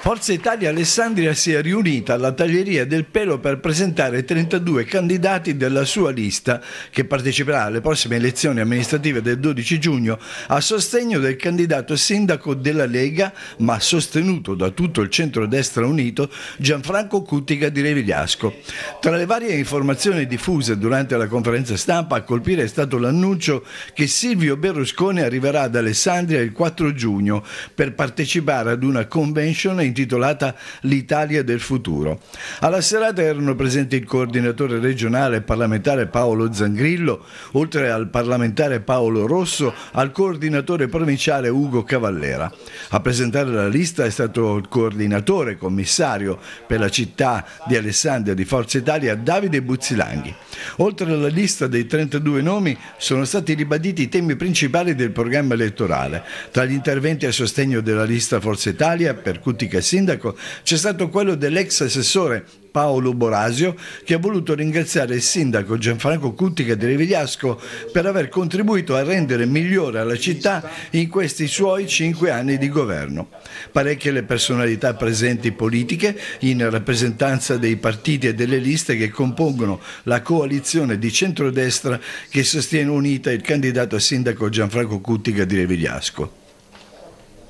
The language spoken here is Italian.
Forza Italia Alessandria si è riunita alla Taglieria del Pelo per presentare 32 candidati della sua lista che parteciperà alle prossime elezioni amministrative del 12 giugno a sostegno del candidato sindaco della Lega ma sostenuto da tutto il centrodestra unito Gianfranco Cuttica di Revigliasco. Tra le varie informazioni diffuse durante la conferenza stampa a colpire è stato l'annuncio che Silvio Berlusconi arriverà ad Alessandria il 4 giugno per partecipare ad una convention Edition intitolata L'Italia del futuro. Alla serata erano presenti il coordinatore regionale e parlamentare Paolo Zangrillo, oltre al parlamentare Paolo Rosso, al coordinatore provinciale Ugo Cavallera. A presentare la lista è stato il coordinatore commissario per la città di Alessandria di Forza Italia Davide Buzzilanghi. Oltre alla lista dei 32 nomi sono stati ribaditi i temi principali del programma elettorale. Tra gli interventi a sostegno della lista Forza Italia, per cui Cutica sindaco, c'è stato quello dell'ex assessore Paolo Borasio che ha voluto ringraziare il sindaco Gianfranco Cutica di Revigliasco per aver contribuito a rendere migliore la città in questi suoi cinque anni di governo. Parecchie le personalità presenti politiche in rappresentanza dei partiti e delle liste che compongono la coalizione di centrodestra che sostiene unita il candidato a sindaco Gianfranco Cutica di Revigliasco.